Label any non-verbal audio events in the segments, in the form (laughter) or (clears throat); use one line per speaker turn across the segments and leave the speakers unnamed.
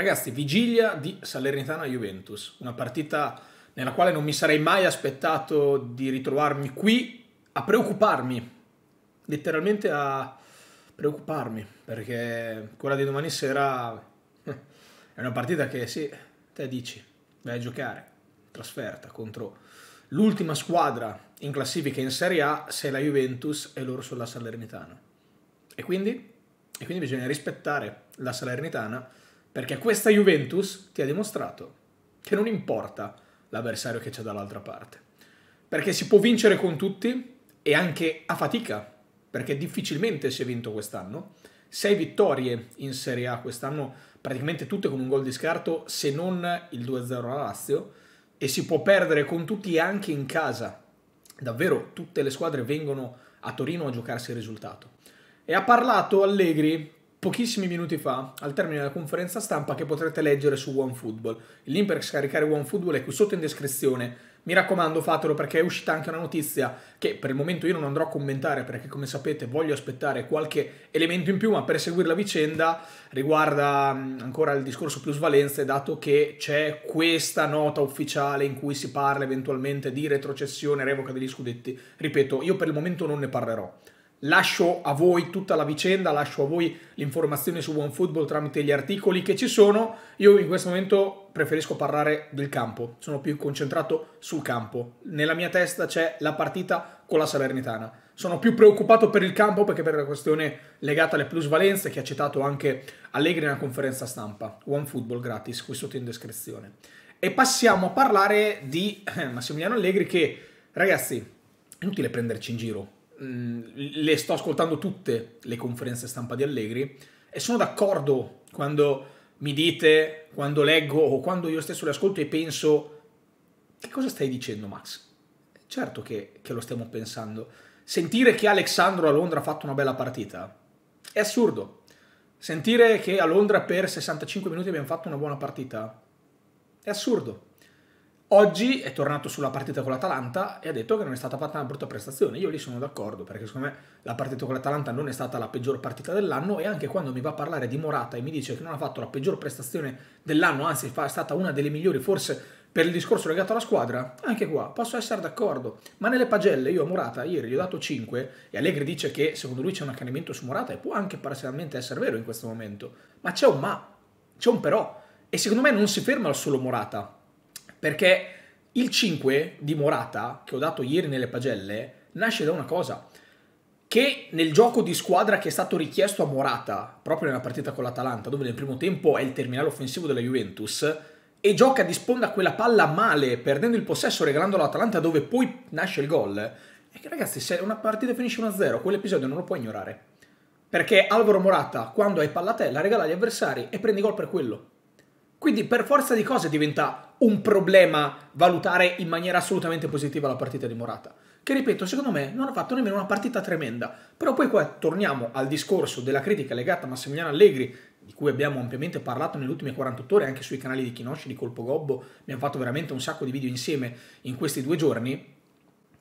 Ragazzi, vigilia di Salernitana-Juventus, una partita nella quale non mi sarei mai aspettato di ritrovarmi qui a preoccuparmi, letteralmente a preoccuparmi, perché quella di domani sera eh, è una partita che sì, te dici, vai a giocare, trasferta contro l'ultima squadra in classifica in Serie A, se la Juventus e loro sono Salernitana. E quindi, e quindi bisogna rispettare la Salernitana perché questa Juventus ti ha dimostrato che non importa l'avversario che c'è dall'altra parte. Perché si può vincere con tutti e anche a fatica, perché difficilmente si è vinto quest'anno. Sei vittorie in Serie A quest'anno, praticamente tutte con un gol di scarto, se non il 2-0 a Lazio, e si può perdere con tutti anche in casa. Davvero, tutte le squadre vengono a Torino a giocarsi il risultato. E ha parlato Allegri pochissimi minuti fa, al termine della conferenza stampa che potrete leggere su OneFootball. Il link per scaricare OneFootball è qui sotto in descrizione. Mi raccomando, fatelo perché è uscita anche una notizia che per il momento io non andrò a commentare perché come sapete voglio aspettare qualche elemento in più, ma per seguire la vicenda riguarda ancora il discorso plusvalenze, dato che c'è questa nota ufficiale in cui si parla eventualmente di retrocessione, revoca degli scudetti. Ripeto, io per il momento non ne parlerò lascio a voi tutta la vicenda, lascio a voi l'informazione su OneFootball tramite gli articoli che ci sono. Io in questo momento preferisco parlare del campo, sono più concentrato sul campo. Nella mia testa c'è la partita con la Salernitana. Sono più preoccupato per il campo perché per la questione legata alle plusvalenze che ha citato anche Allegri nella conferenza stampa. OneFootball gratis qui sotto in descrizione. E passiamo a parlare di eh, Massimiliano Allegri che, ragazzi, è inutile prenderci in giro Mm, le sto ascoltando tutte le conferenze stampa di Allegri e sono d'accordo quando mi dite, quando leggo o quando io stesso le ascolto e penso che cosa stai dicendo Max? Certo che, che lo stiamo pensando. Sentire che Alexandro a Londra ha fatto una bella partita è assurdo. Sentire che a Londra per 65 minuti abbiamo fatto una buona partita è assurdo. Oggi è tornato sulla partita con l'Atalanta e ha detto che non è stata fatta una brutta prestazione. Io lì sono d'accordo perché secondo me la partita con l'Atalanta non è stata la peggior partita dell'anno e anche quando mi va a parlare di Morata e mi dice che non ha fatto la peggior prestazione dell'anno, anzi è stata una delle migliori forse per il discorso legato alla squadra, anche qua posso essere d'accordo, ma nelle pagelle io a Morata ieri gli ho dato 5 e Allegri dice che secondo lui c'è un accanimento su Morata e può anche parzialmente essere vero in questo momento, ma c'è un ma, c'è un però e secondo me non si ferma al solo Morata perché il 5 di Morata, che ho dato ieri nelle pagelle, nasce da una cosa. Che nel gioco di squadra che è stato richiesto a Morata, proprio nella partita con l'Atalanta, dove nel primo tempo è il terminale offensivo della Juventus, e gioca di sponda quella palla male, perdendo il possesso, regalando all'Atalanta, dove poi nasce il gol, è che ragazzi, se una partita finisce 1-0, quell'episodio non lo puoi ignorare. Perché Alvaro Morata, quando hai palla a te, la regala agli avversari e prendi gol per quello. Quindi per forza di cose diventa un problema valutare in maniera assolutamente positiva la partita di Morata. Che ripeto, secondo me non ha fatto nemmeno una partita tremenda. Però poi qua torniamo al discorso della critica legata a Massimiliano Allegri, di cui abbiamo ampiamente parlato nelle ultime 48 ore anche sui canali di Kinoshi, di Colpo Gobbo, abbiamo fatto veramente un sacco di video insieme in questi due giorni,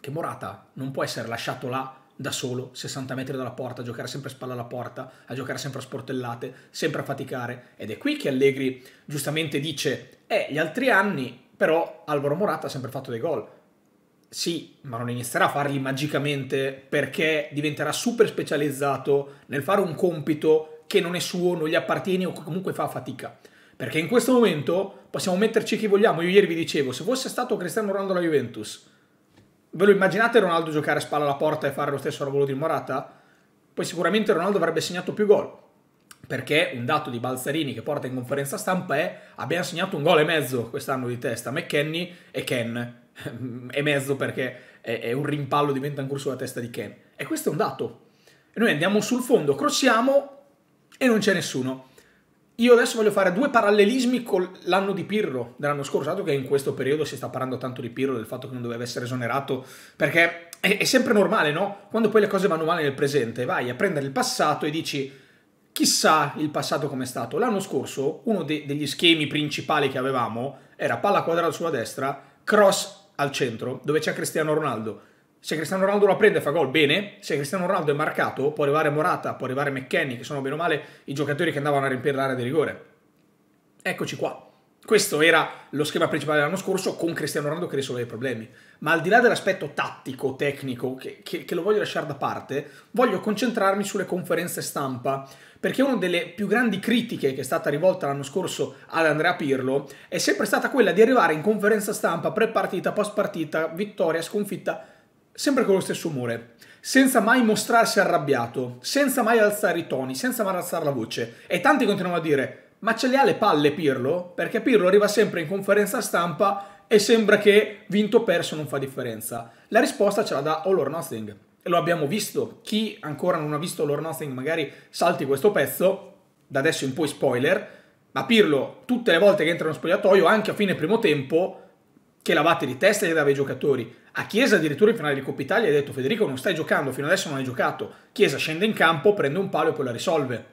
che Morata non può essere lasciato là da solo, 60 metri dalla porta, a giocare sempre a spalla alla porta, a giocare sempre a sportellate, sempre a faticare. Ed è qui che Allegri giustamente dice, eh, gli altri anni però Alvaro Morata ha sempre fatto dei gol. Sì, ma non inizierà a farli magicamente perché diventerà super specializzato nel fare un compito che non è suo, non gli appartiene o comunque fa fatica. Perché in questo momento possiamo metterci chi vogliamo. Io ieri vi dicevo, se fosse stato Cristiano Ronaldo alla Juventus, Ve lo immaginate Ronaldo giocare a spalla alla porta e fare lo stesso lavoro di Morata? Poi sicuramente Ronaldo avrebbe segnato più gol, perché un dato di Balzarini che porta in conferenza stampa è abbiamo segnato un gol e mezzo quest'anno di testa, McKenny e Ken, (laughs) e mezzo perché è, è, un rimpallo, diventa ancora sulla testa di Ken. E questo è un dato. E noi andiamo sul fondo, crossiamo e non c'è nessuno. Io adesso voglio fare due parallelismi con l'anno di Pirro dell'anno scorso, dato che in questo periodo si sta parlando tanto di Pirro, del fatto che non doveva essere esonerato, perché è, è sempre normale, no? Quando poi le cose vanno male nel presente, vai a prendere il passato e dici chissà il passato com'è stato. L'anno scorso uno de degli schemi principali che avevamo era palla quadrata sulla destra, cross al centro, dove c'è Cristiano Ronaldo se Cristiano Ronaldo la prende e fa gol, bene. Se Cristiano Ronaldo è marcato, può arrivare Morata, può arrivare McKenny, che sono bene o male i giocatori che andavano a riempire l'area di rigore. Eccoci qua. Questo era lo schema principale dell'anno scorso con Cristiano Ronaldo che risolveva i problemi. Ma al di là dell'aspetto tattico, tecnico, che, che, che lo voglio lasciare da parte, voglio concentrarmi sulle conferenze stampa, perché una delle più grandi critiche che è stata rivolta l'anno scorso ad Andrea Pirlo è sempre stata quella di arrivare in conferenza stampa, pre partita, post partita, vittoria, sconfitta, sempre con lo stesso umore, senza mai mostrarsi arrabbiato, senza mai alzare i toni, senza mai alzare la voce. E tanti continuano a dire, ma ce le ha le palle Pirlo? Perché Pirlo arriva sempre in conferenza stampa e sembra che vinto o perso non fa differenza. La risposta ce la dà All or Nothing. E lo abbiamo visto. Chi ancora non ha visto All or Nothing magari salti questo pezzo, da adesso in poi spoiler, ma Pirlo tutte le volte che entra nello spogliatoio, anche a fine primo tempo, che la batte di testa e gli dava i giocatori. A Chiesa addirittura in finale di Coppa Italia ha detto Federico non stai giocando, fino adesso non hai giocato. Chiesa scende in campo, prende un palo e poi la risolve.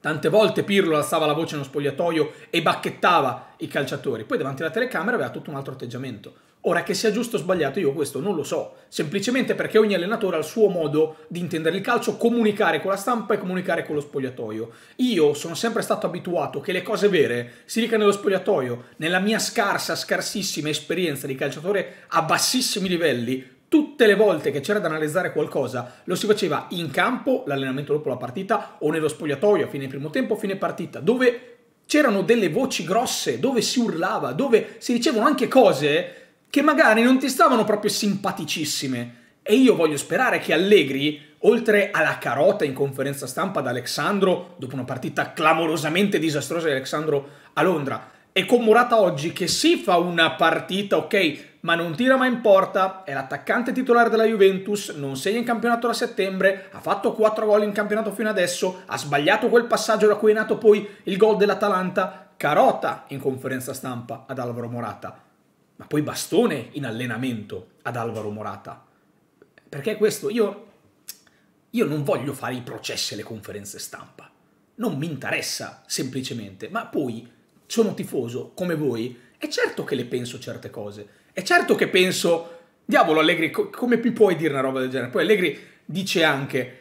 Tante volte Pirlo alzava la voce nello spogliatoio e bacchettava i calciatori. Poi davanti alla telecamera aveva tutto un altro atteggiamento. Ora che sia giusto o sbagliato io questo non lo so, semplicemente perché ogni allenatore ha il suo modo di intendere il calcio, comunicare con la stampa e comunicare con lo spogliatoio. Io sono sempre stato abituato che le cose vere si dicano nello spogliatoio, nella mia scarsa, scarsissima esperienza di calciatore a bassissimi livelli, tutte le volte che c'era da analizzare qualcosa lo si faceva in campo, l'allenamento dopo la partita, o nello spogliatoio a fine primo tempo, fine partita, dove c'erano delle voci grosse, dove si urlava, dove si dicevano anche cose che magari non ti stavano proprio simpaticissime. E io voglio sperare che Allegri, oltre alla carota in conferenza stampa ad Alessandro, dopo una partita clamorosamente disastrosa di Alessandro a Londra, e con Morata oggi che si fa una partita, ok, ma non tira mai in porta, è l'attaccante titolare della Juventus, non segna in campionato da settembre, ha fatto 4 gol in campionato fino adesso, ha sbagliato quel passaggio da cui è nato poi il gol dell'Atalanta, carota in conferenza stampa ad Alvaro Morata ma poi bastone in allenamento ad Alvaro Morata. Perché questo io, io non voglio fare i processi alle conferenze stampa, non mi interessa semplicemente, ma poi sono tifoso come voi, è certo che le penso certe cose, è certo che penso, diavolo Allegri, come più puoi dire una roba del genere? Poi Allegri dice anche,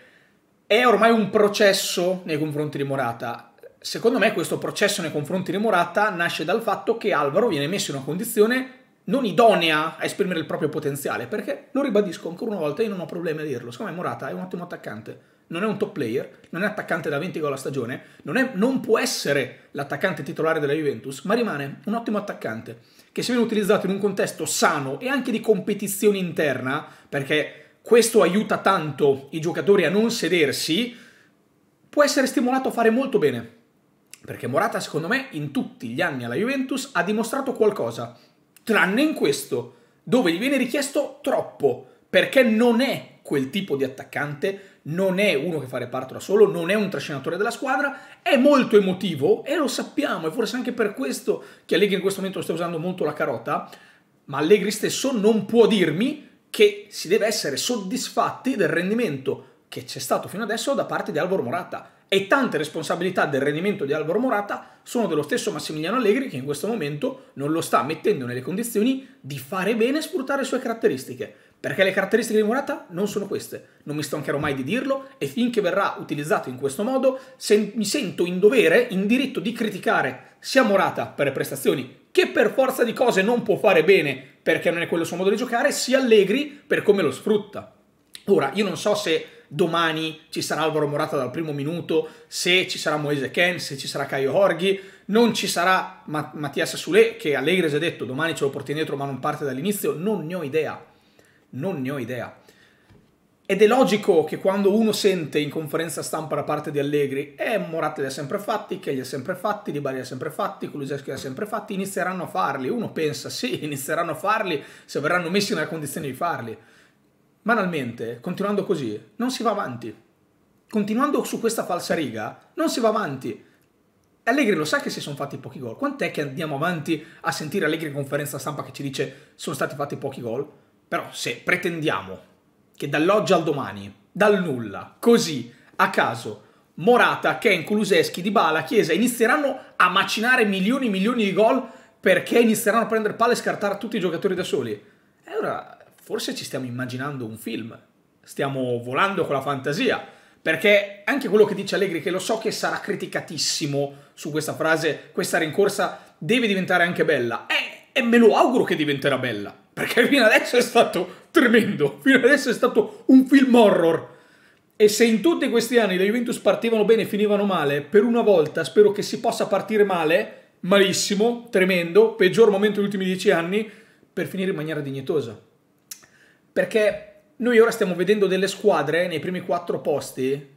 è ormai un processo nei confronti di Morata. Secondo me questo processo nei confronti di Morata nasce dal fatto che Alvaro viene messo in una condizione non idonea a esprimere il proprio potenziale, perché lo ribadisco ancora una volta, io non ho problemi a dirlo, secondo me Morata è un ottimo attaccante, non è un top player, non è attaccante da 20 gol a stagione, non, è, non può essere l'attaccante titolare della Juventus, ma rimane un ottimo attaccante, che se viene utilizzato in un contesto sano e anche di competizione interna, perché questo aiuta tanto i giocatori a non sedersi, può essere stimolato a fare molto bene. Perché Morata, secondo me, in tutti gli anni alla Juventus ha dimostrato qualcosa tranne in questo, dove gli viene richiesto troppo, perché non è quel tipo di attaccante, non è uno che fa reparto da solo, non è un trascinatore della squadra, è molto emotivo e lo sappiamo, e forse anche per questo che Allegri in questo momento sta usando molto la carota, ma Allegri stesso non può dirmi che si deve essere soddisfatti del rendimento che c'è stato fino adesso da parte di Alvaro Morata e tante responsabilità del rendimento di Alvaro Morata sono dello stesso Massimiliano Allegri che in questo momento non lo sta mettendo nelle condizioni di fare bene e sfruttare le sue caratteristiche. Perché le caratteristiche di Morata non sono queste, non mi stancherò mai di dirlo e finché verrà utilizzato in questo modo se mi sento in dovere, in diritto di criticare sia Morata per le prestazioni che per forza di cose non può fare bene perché non è quello il suo modo di giocare, sia Allegri per come lo sfrutta. Ora, io non so se domani ci sarà Alvaro Morata dal primo minuto, se ci sarà Moise Ken, se ci sarà Caio Horghi, non ci sarà Mat- Mattias Sule che Allegri ci ha detto domani ce lo porti indietro ma non parte dall'inizio, non ne ho idea, non ne ho idea. Ed è logico che quando uno sente in conferenza stampa da parte di Allegri eh, Morata li ha sempre fatti, che li ha sempre fatti, Di Bari li ha sempre fatti, Kuluseschi li ha sempre fatti, inizieranno a farli. Uno pensa, sì, (laughs) inizieranno a farli se verranno messi nella condizione di farli banalmente, continuando così, non si va avanti. Continuando su questa falsa riga, non si va avanti. Allegri lo sa che si sono fatti pochi gol. Quant'è che andiamo avanti a sentire Allegri in conferenza stampa che ci dice sono stati fatti pochi gol? Però se pretendiamo che dall'oggi al domani, dal nulla, così, a caso, Morata, Ken, Kuluseschi, Dybala, Chiesa inizieranno a macinare milioni e milioni di gol perché inizieranno a prendere palle e scartare tutti i giocatori da soli. allora forse ci stiamo immaginando un film, stiamo volando con la fantasia, perché anche quello che dice Allegri, che lo so che sarà criticatissimo su questa frase, questa rincorsa deve diventare anche bella, e, e me lo auguro che diventerà bella, perché fino adesso è stato tremendo, fino adesso è stato un film horror. E se in tutti questi anni le Juventus partivano bene e finivano male, per una volta spero che si possa partire male, malissimo, tremendo, peggior momento degli ultimi dieci anni, per finire in maniera dignitosa. Perché noi ora stiamo vedendo delle squadre nei primi quattro posti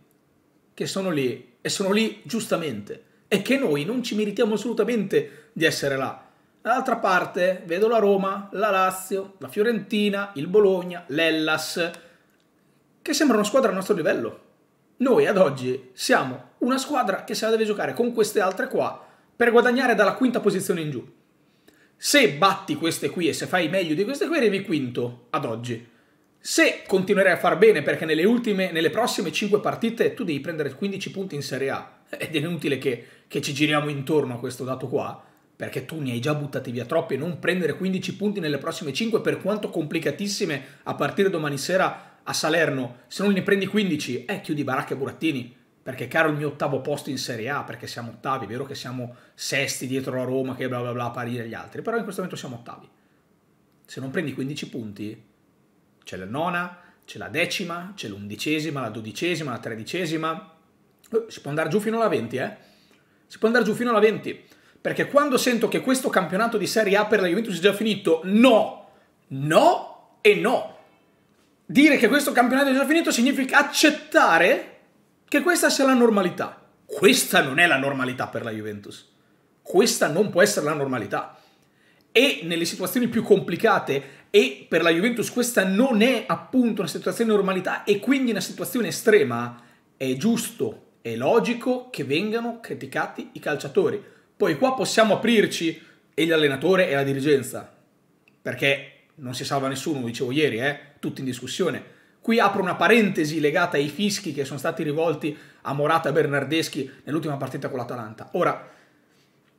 che sono lì e sono lì giustamente e che noi non ci meritiamo assolutamente di essere là. Dall'altra parte vedo la Roma, la Lazio, la Fiorentina, il Bologna, l'Ellas, che sembrano squadre squadra al nostro livello. Noi ad oggi siamo una squadra che se la deve giocare con queste altre qua per guadagnare dalla quinta posizione in giù. Se batti queste qui e se fai meglio di queste qui arrivi quinto ad oggi se continuerai a far bene, perché nelle, ultime, nelle prossime 5 partite tu devi prendere 15 punti in Serie A, ed è inutile che, che ci giriamo intorno a questo dato qua, perché tu ne hai già buttati via troppi e non prendere 15 punti nelle prossime 5 per quanto complicatissime a partire domani sera a Salerno, se non ne prendi 15, eh, chiudi baracca e burattini, perché caro il mio ottavo posto in Serie A, perché siamo ottavi, è vero che siamo sesti dietro la Roma, che bla bla bla, pari agli altri, però in questo momento siamo ottavi. Se non prendi 15 punti, c'è la nona, c'è la decima, c'è l'undicesima, la dodicesima, la tredicesima. Oh, si può andare giù fino alla 20, eh? Si può andare giù fino alla 20. Perché quando sento che questo campionato di Serie A per la Juventus è già finito, no, no e no. Dire che questo campionato è già finito significa accettare che questa sia la normalità. Questa non è la normalità per la Juventus. Questa non può essere la normalità e nelle situazioni più complicate e per la Juventus questa non è appunto una situazione di normalità e quindi una situazione estrema, è giusto, è logico che vengano criticati i calciatori. Poi qua possiamo aprirci e l'allenatore e la dirigenza, perché non si salva nessuno, dicevo ieri, eh? tutti in discussione. Qui apro una parentesi legata ai fischi che sono stati rivolti a Morata e Bernardeschi nell'ultima partita con l'Atalanta. Ora,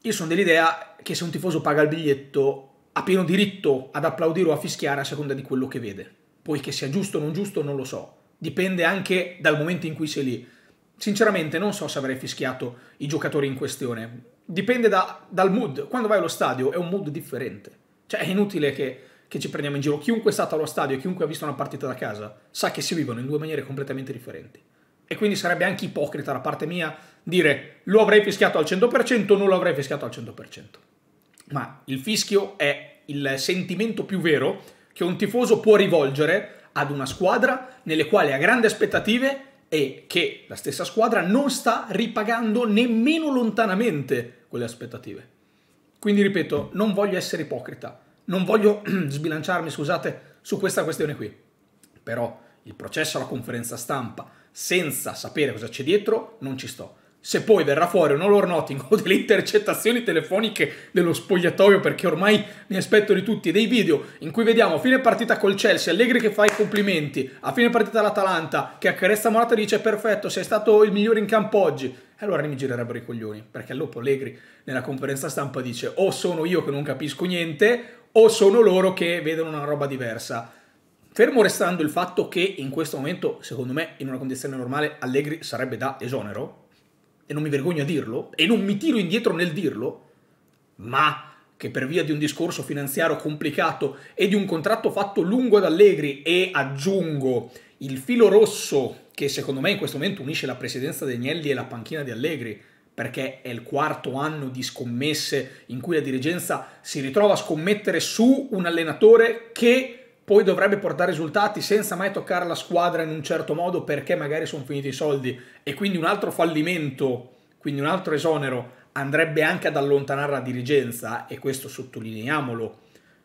io sono dell'idea che se un tifoso paga il biglietto ha pieno diritto ad applaudire o a fischiare a seconda di quello che vede. Poiché sia giusto o non giusto non lo so, dipende anche dal momento in cui sei lì. Sinceramente non so se avrei fischiato i giocatori in questione, dipende da, dal mood. Quando vai allo stadio è un mood differente. Cioè è inutile che, che ci prendiamo in giro. Chiunque è stato allo stadio e chiunque ha visto una partita da casa sa che si vivono in due maniere completamente differenti. E quindi sarebbe anche ipocrita da parte mia dire lo avrei fischiato al 100%, o non lo avrei fischiato al 100%. Ma il fischio è il sentimento più vero che un tifoso può rivolgere ad una squadra nelle quali ha grandi aspettative e che la stessa squadra non sta ripagando nemmeno lontanamente quelle aspettative. Quindi ripeto, non voglio essere ipocrita, non voglio (clears throat) sbilanciarmi, scusate, su questa questione qui. Però il processo alla conferenza stampa, senza sapere cosa c'è dietro, non ci sto. Se poi verrà fuori un all nothing o delle intercettazioni telefoniche dello spogliatoio, perché ormai mi aspetto di tutti, dei video in cui vediamo a fine partita col Chelsea, Allegri che fa i complimenti, a fine partita l'Atalanta che accarezza Morata e dice perfetto, sei stato il migliore in campo oggi, allora mi girerebbero i coglioni, perché dopo Allegri nella conferenza stampa dice o sono io che non capisco niente o sono loro che vedono una roba diversa Fermo restando il fatto che in questo momento, secondo me, in una condizione normale, Allegri sarebbe da esonero, e non mi vergogno a dirlo, e non mi tiro indietro nel dirlo, ma che per via di un discorso finanziario complicato e di un contratto fatto lungo ad Allegri e aggiungo il filo rosso che secondo me in questo momento unisce la presidenza di Agnelli e la panchina di Allegri, perché è il quarto anno di scommesse in cui la dirigenza si ritrova a scommettere su un allenatore che poi dovrebbe portare risultati senza mai toccare la squadra in un certo modo perché magari sono finiti i soldi e quindi un altro fallimento, quindi un altro esonero andrebbe anche ad allontanare la dirigenza e questo sottolineiamolo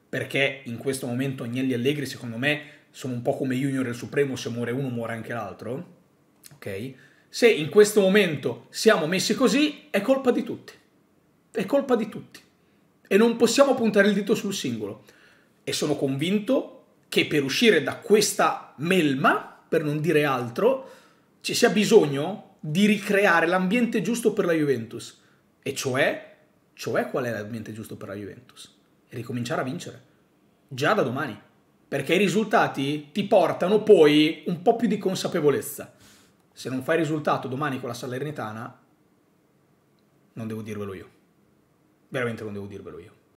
perché in questo momento Agnelli e Allegri secondo me sono un po' come Junior e il Supremo, se muore uno muore anche l'altro, ok? Se in questo momento siamo messi così è colpa di tutti, è colpa di tutti e non possiamo puntare il dito sul singolo e sono convinto che per uscire da questa melma, per non dire altro, ci sia bisogno di ricreare l'ambiente giusto per la Juventus. E cioè, cioè qual è l'ambiente giusto per la Juventus? E ricominciare a vincere. Già da domani. Perché i risultati ti portano poi un po' più di consapevolezza. Se non fai risultato domani con la Salernitana, non devo dirvelo io. Veramente non devo dirvelo io.